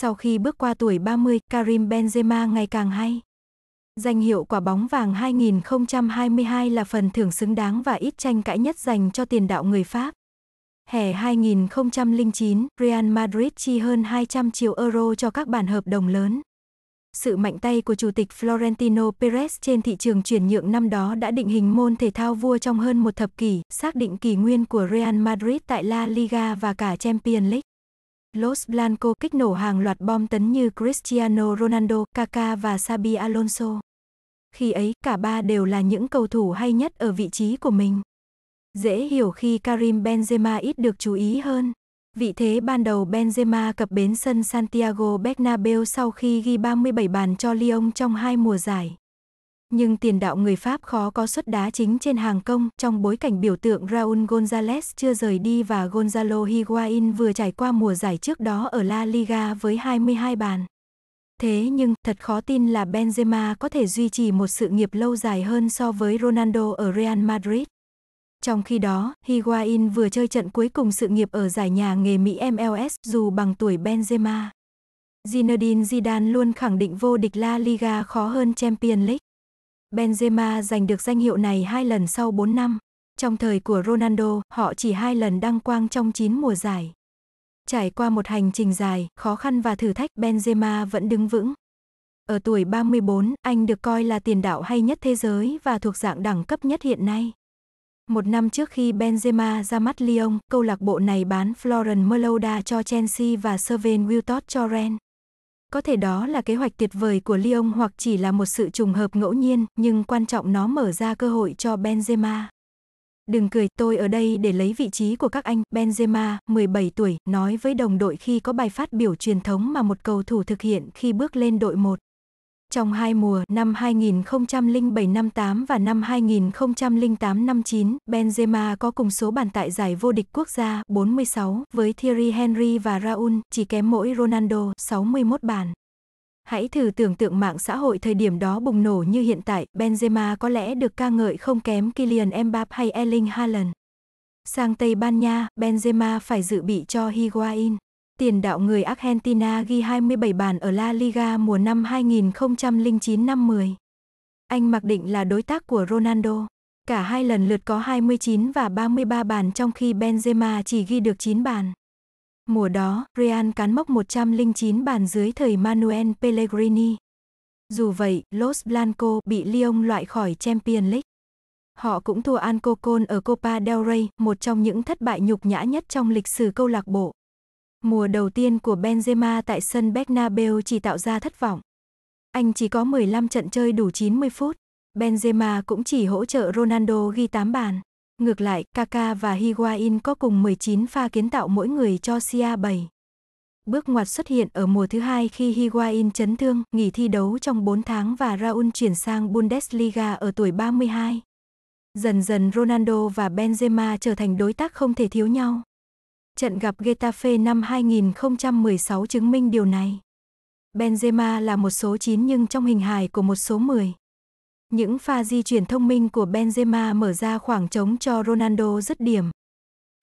Sau khi bước qua tuổi 30, Karim Benzema ngày càng hay. Danh hiệu quả bóng vàng 2022 là phần thưởng xứng đáng và ít tranh cãi nhất dành cho tiền đạo người Pháp. Hè 2009, Real Madrid chi hơn 200 triệu euro cho các bản hợp đồng lớn. Sự mạnh tay của chủ tịch Florentino Perez trên thị trường chuyển nhượng năm đó đã định hình môn thể thao vua trong hơn một thập kỷ, xác định kỳ nguyên của Real Madrid tại La Liga và cả Champions League. Los Blanco kích nổ hàng loạt bom tấn như Cristiano Ronaldo, Kaká và Xabi Alonso. Khi ấy, cả ba đều là những cầu thủ hay nhất ở vị trí của mình. Dễ hiểu khi Karim Benzema ít được chú ý hơn. Vị thế ban đầu Benzema cập bến sân Santiago Bernabeu sau khi ghi 37 bàn cho Lyon trong hai mùa giải nhưng tiền đạo người Pháp khó có xuất đá chính trên hàng công trong bối cảnh biểu tượng Raúl González chưa rời đi và Gonzalo Higuain vừa trải qua mùa giải trước đó ở La Liga với 22 bàn. Thế nhưng, thật khó tin là Benzema có thể duy trì một sự nghiệp lâu dài hơn so với Ronaldo ở Real Madrid. Trong khi đó, Higuain vừa chơi trận cuối cùng sự nghiệp ở giải nhà nghề Mỹ MLS dù bằng tuổi Benzema. Zinedine Zidane luôn khẳng định vô địch La Liga khó hơn Champions League. Benzema giành được danh hiệu này hai lần sau 4 năm. Trong thời của Ronaldo, họ chỉ hai lần đăng quang trong 9 mùa giải. Trải qua một hành trình dài, khó khăn và thử thách, Benzema vẫn đứng vững. Ở tuổi 34, anh được coi là tiền đạo hay nhất thế giới và thuộc dạng đẳng cấp nhất hiện nay. Một năm trước khi Benzema ra mắt Lyon, câu lạc bộ này bán Florent Malouda cho Chelsea và Sven Wiltord cho Rennes. Có thể đó là kế hoạch tuyệt vời của Lyon hoặc chỉ là một sự trùng hợp ngẫu nhiên, nhưng quan trọng nó mở ra cơ hội cho Benzema. Đừng cười, tôi ở đây để lấy vị trí của các anh. Benzema, 17 tuổi, nói với đồng đội khi có bài phát biểu truyền thống mà một cầu thủ thực hiện khi bước lên đội 1. Trong hai mùa năm 2007 năm và năm 2008 năm Benzema có cùng số bàn tại giải vô địch quốc gia 46 với Thierry Henry và Raul, chỉ kém mỗi Ronaldo 61 bàn. Hãy thử tưởng tượng mạng xã hội thời điểm đó bùng nổ như hiện tại, Benzema có lẽ được ca ngợi không kém Kylian Mbappe hay Erling Haaland. Sang Tây Ban Nha, Benzema phải dự bị cho Higuain. Tiền đạo người Argentina ghi 27 bàn ở La Liga mùa năm 2009 10. Anh mặc định là đối tác của Ronaldo. Cả hai lần lượt có 29 và 33 bàn trong khi Benzema chỉ ghi được 9 bàn. Mùa đó, Real cán mốc 109 bàn dưới thời Manuel Pellegrini. Dù vậy, Los Blanco bị Lyon loại khỏi Champions League. Họ cũng thua Alcocon ở Copa del Rey, một trong những thất bại nhục nhã nhất trong lịch sử câu lạc bộ. Mùa đầu tiên của Benzema tại sân Bernabeu chỉ tạo ra thất vọng. Anh chỉ có 15 trận chơi đủ 90 phút. Benzema cũng chỉ hỗ trợ Ronaldo ghi 8 bàn. Ngược lại, Kaka và Higuain có cùng 19 pha kiến tạo mỗi người cho Cia 7. Bước ngoặt xuất hiện ở mùa thứ hai khi Higuain chấn thương, nghỉ thi đấu trong 4 tháng và Raul chuyển sang Bundesliga ở tuổi 32. Dần dần Ronaldo và Benzema trở thành đối tác không thể thiếu nhau. Trận gặp Getafe năm 2016 chứng minh điều này. Benzema là một số 9 nhưng trong hình hài của một số 10. Những pha di chuyển thông minh của Benzema mở ra khoảng trống cho Ronaldo dứt điểm.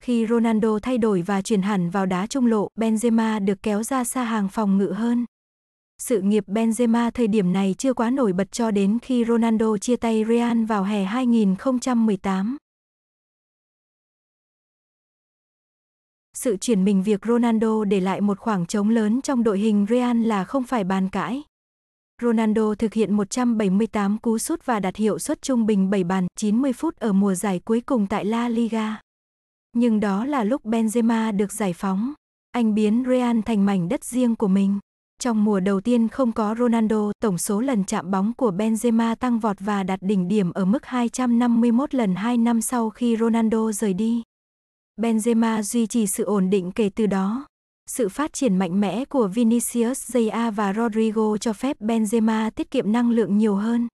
Khi Ronaldo thay đổi và chuyển hẳn vào đá trung lộ, Benzema được kéo ra xa hàng phòng ngự hơn. Sự nghiệp Benzema thời điểm này chưa quá nổi bật cho đến khi Ronaldo chia tay Real vào hè 2018. sự chuyển mình việc Ronaldo để lại một khoảng trống lớn trong đội hình Real là không phải bàn cãi. Ronaldo thực hiện 178 cú sút và đạt hiệu suất trung bình 7 bàn 90 phút ở mùa giải cuối cùng tại La Liga. Nhưng đó là lúc Benzema được giải phóng. Anh biến Real thành mảnh đất riêng của mình. Trong mùa đầu tiên không có Ronaldo, tổng số lần chạm bóng của Benzema tăng vọt và đạt đỉnh điểm ở mức 251 lần 2 năm sau khi Ronaldo rời đi. Benzema duy trì sự ổn định kể từ đó. Sự phát triển mạnh mẽ của Vinicius Jr và Rodrigo cho phép Benzema tiết kiệm năng lượng nhiều hơn.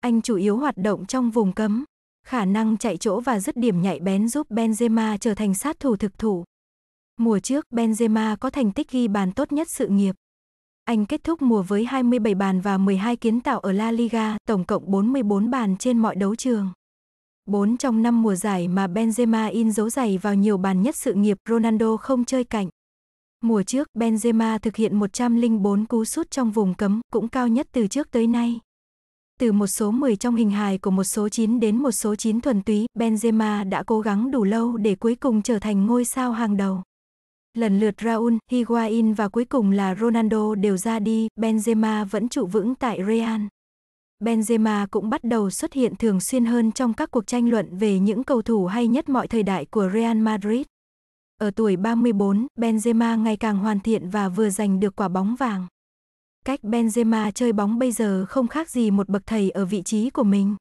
Anh chủ yếu hoạt động trong vùng cấm, khả năng chạy chỗ và dứt điểm nhạy bén giúp Benzema trở thành sát thủ thực thụ. Mùa trước, Benzema có thành tích ghi bàn tốt nhất sự nghiệp. Anh kết thúc mùa với 27 bàn và 12 kiến tạo ở La Liga, tổng cộng 44 bàn trên mọi đấu trường. 4 trong năm mùa giải mà Benzema in dấu giày vào nhiều bàn nhất sự nghiệp Ronaldo không chơi cạnh. Mùa trước Benzema thực hiện 104 cú sút trong vùng cấm, cũng cao nhất từ trước tới nay. Từ một số 10 trong hình hài của một số 9 đến một số 9 thuần túy, Benzema đã cố gắng đủ lâu để cuối cùng trở thành ngôi sao hàng đầu. Lần lượt Raul, Higuain và cuối cùng là Ronaldo đều ra đi, Benzema vẫn trụ vững tại Real. Benzema cũng bắt đầu xuất hiện thường xuyên hơn trong các cuộc tranh luận về những cầu thủ hay nhất mọi thời đại của Real Madrid. Ở tuổi 34, Benzema ngày càng hoàn thiện và vừa giành được quả bóng vàng. Cách Benzema chơi bóng bây giờ không khác gì một bậc thầy ở vị trí của mình.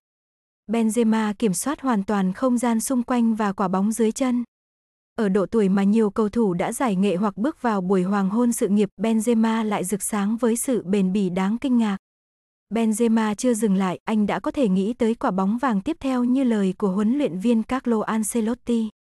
Benzema kiểm soát hoàn toàn không gian xung quanh và quả bóng dưới chân. Ở độ tuổi mà nhiều cầu thủ đã giải nghệ hoặc bước vào buổi hoàng hôn sự nghiệp, Benzema lại rực sáng với sự bền bỉ đáng kinh ngạc. Benzema chưa dừng lại, anh đã có thể nghĩ tới quả bóng vàng tiếp theo như lời của huấn luyện viên Carlo Ancelotti.